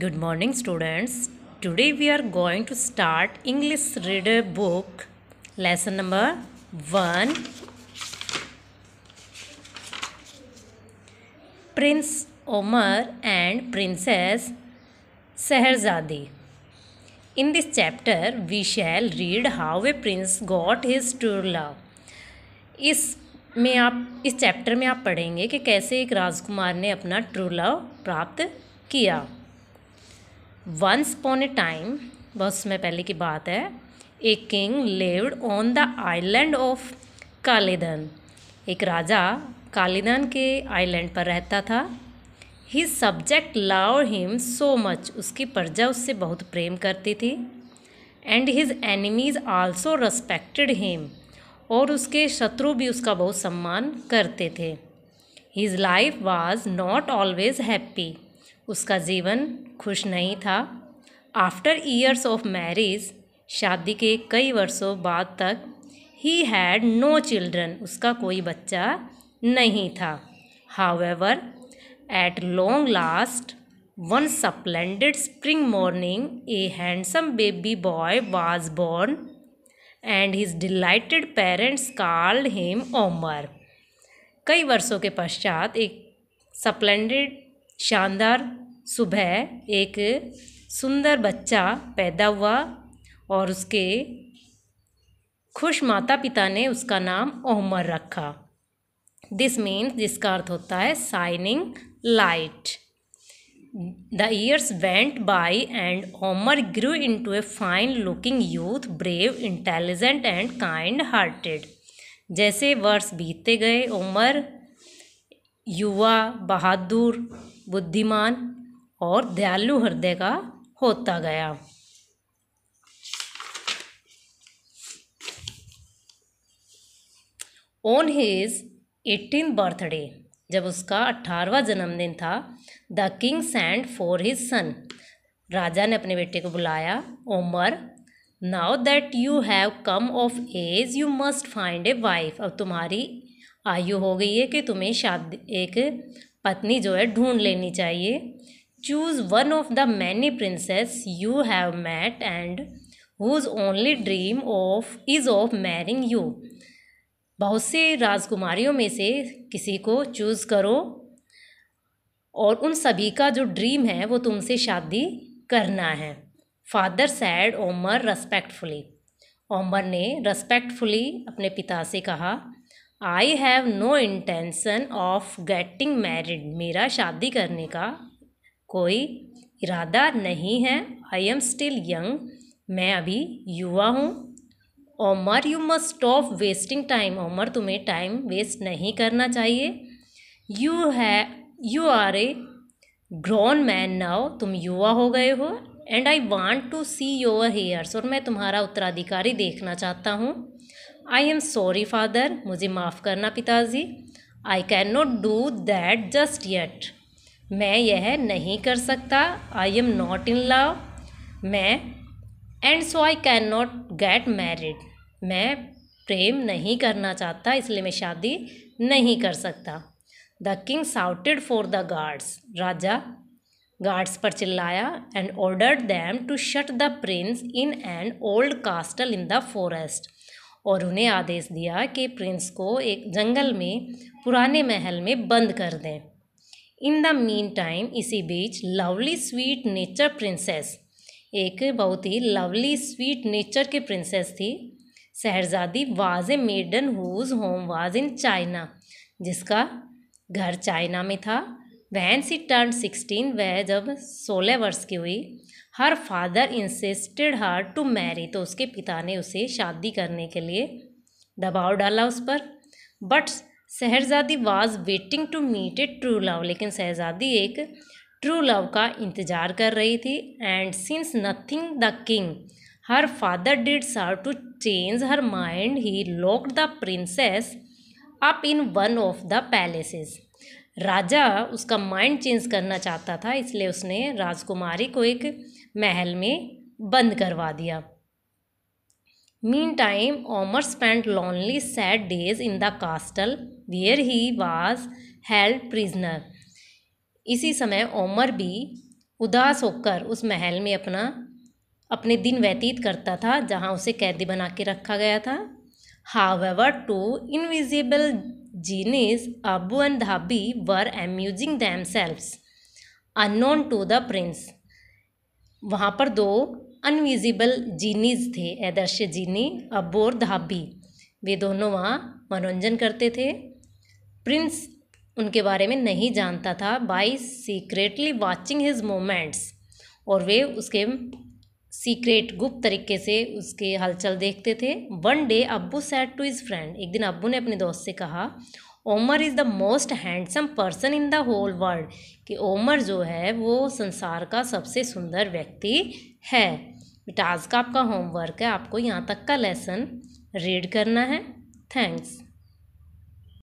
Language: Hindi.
Good morning students. Today we are going to start English reader book lesson number 1 Prince Omar and Princess Seherzadi. In this chapter we shall read how a prince got his true love. इस में आप इस चैप्टर में आप पढ़ेंगे कि कैसे एक राजकुमार ने अपना ट्रू लव प्राप्त किया वंस पॉन ए टाइम बहुत समय पहले की बात है a king lived on the island of Kaledan एक राजा कालेदन के आइलैंड पर रहता था he subject love him so much उसकी प्रजा उससे बहुत प्रेम करती थी and his enemies also respected him और उसके शत्रु भी उसका बहुत सम्मान करते थे his life was not always happy उसका जीवन खुश नहीं था आफ्टर ईयर्स ऑफ मैरिज शादी के कई वर्षों बाद तक ही हैड नो चिल्ड्रन उसका कोई बच्चा नहीं था however at long last one splendid spring morning a handsome baby boy was born and his delighted parents called him Omar कई वर्षों के पश्चात एक सप्लेंडेड शानदार सुबह एक सुंदर बच्चा पैदा हुआ और उसके खुश माता पिता ने उसका नाम ओमर रखा दिस मीन्स जिसका अर्थ होता है shining light the years went by and Omar grew into a fine looking youth brave intelligent and kind hearted जैसे वर्ष बीतते गए उमर युवा बहादुर बुद्धिमान और दयालु हृदय का होता गया ऑन हीज एटीन बर्थडे जब उसका अट्ठारवा जन्मदिन था the king send for his son राजा ने अपने बेटे को बुलाया Omar now that you have come of age you must find a wife अब तुम्हारी आयु हो गई है कि तुम्हें शादी एक पत्नी जो है ढूंढ लेनी चाहिए choose one of the many princesses you have met and whose only dream of is of marrying you बहुत से राजकुमारियों में से किसी को चूज़ करो और उन सभी का जो ड्रीम है वो तुमसे शादी करना है father said Omar respectfully Omar ने रेस्पेक्टफुली अपने पिता से कहा I have no intention of getting married मेरा शादी करने का कोई इरादा नहीं है आई एम स्टिल यंग मैं अभी युवा हूँ Omar you must stop wasting time Omar तुम्हें टाइम वेस्ट नहीं करना चाहिए यू है you are a grown man now तुम युवा हो गए हो and I want to see your heirs और मैं तुम्हारा उत्तराधिकारी देखना चाहता हूँ आई एम सॉरी फादर मुझे माफ़ करना पिताजी I can not do that just yet मैं यह नहीं कर सकता I am not in love मैं and so I can not get married मैं प्रेम नहीं करना चाहता इसलिए मैं शादी नहीं कर सकता the king shouted for the guards राजा गार्ड्स पर चिल्लाया and order them to shut the prince in and old castle in the forest और उन्हें आदेश दिया कि प्रिंस को एक जंगल में पुराने महल में बंद कर दें इन द मीन टाइम इसी बीच लवली स्वीट नेचर प्रिंसेस एक बहुत ही लवली स्वीट नेचर की प्रिंसेस थी Shahrzadi was a maiden whose home was in China जिसका घर चाइना में था वहन सी टर्न सिक्सटीन वह जब सोलह वर्ष की हुई her father insisted her to marry तो उसके पिता ने उसे शादी करने के लिए दबाव डाला उस पर but Shahrzadi was waiting to meet a true love लेकिन शहजादी एक ट्रू लव का इंतज़ार कर रही थी and since nothing the king her father did serve to change her mind he locked the princess up in one of the palaces राजा उसका माइंड चेंज करना चाहता था इसलिए उसने राजकुमारी को एक महल में बंद करवा दिया mean time Omar spend lonely sad days in the castle where he was held prisoner इसी समय ओमर भी उदास होकर उस महल में अपना अपने दिन व्यतीत करता था जहाँ उसे कैदी बना के रखा गया था however two invisible Jinis, Abu and Dhabi were amusing themselves, unknown to the prince. वहाँ पर दो अनविजिबल जीनीज थे आदर्श जीनी अबू और धाबी वे दोनों वहाँ मनोरंजन करते थे प्रिंस उनके बारे में नहीं जानता था by secretly watching his moments और वे उसके सीक्रेट गुप्त तरीके से उसके हलचल देखते थे one day Abu said to his friend एक दिन अब्बू ने अपने दोस्त से कहा Omar is the most handsome person in the whole world कि ओमर जो है वो संसार का सबसे सुंदर व्यक्ति है बेटा आज का आपका होमवर्क है आपको यहाँ तक का लेसन रीड करना है थैंक्स